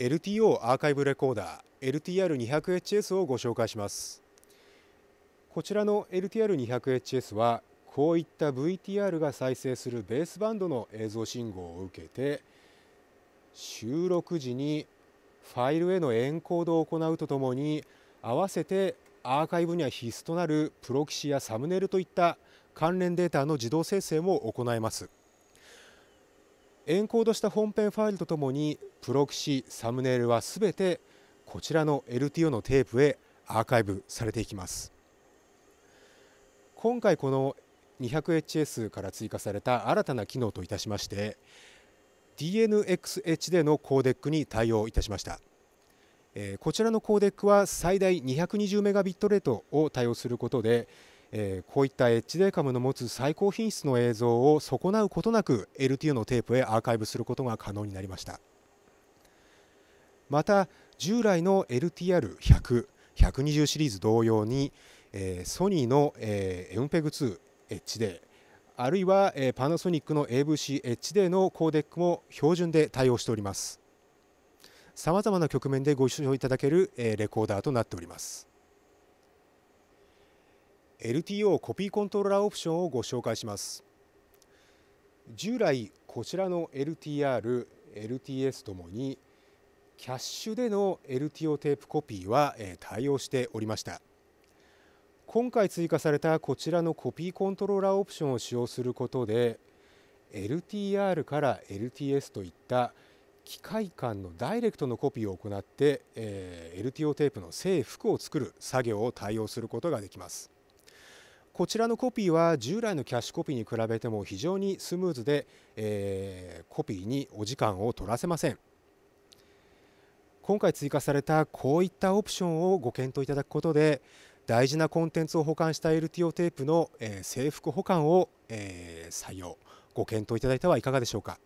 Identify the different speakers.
Speaker 1: LTO アーカイブレコーダー LTR200HS をご紹介しますこちらの LTR200HS はこういった VTR が再生するベースバンドの映像信号を受けて収録時にファイルへのエンコードを行うとともに合わせてアーカイブには必須となるプロキシやサムネイルといった関連データの自動生成も行えますエンコードした本編ファイルとともにプロキシサムネイルはすべてこちらの LTO のテープへアーカイブされていきます今回この 200HS から追加された新たな機能といたしまして DNxH でのコーデックに対応いたしました、えこちらのコーデックは最大2 2 0 m b ートを対応することでえこういった HD カムの持つ最高品質の映像を損なうことなく LTO のテープへアーカイブすることが可能になりましたまた従来の LTR100、120シリーズ同様に、えソニーの、えー、MPEG2 HD あるいは、えパナソニックの AVC HD のコーデックも標準で対応しておりますさまざまな局面でご視聴いただける、えレコーダーとなっております LTO コピーコントローラーオプションをご紹介します従来こちらの LTR、LTS ともにキャッシュでの LTO テープコピーは対応しておりました今回追加されたこちらのコピーコントローラーオプションを使用することで LTR から LTS といった機械間のダイレクトのコピーを行って、えー、LTO テープの正服を作る作業を対応することができますこちらのコピーは従来のキャッシュコピーに比べても非常にスムーズで、えー、コピーにお時間を取らせません今回追加されたこういったオプションをご検討いただくことで大事なコンテンツを保管した LTO テープの、えー、制服保管を、えー、採用ご検討いただいてはいかがでしょうか。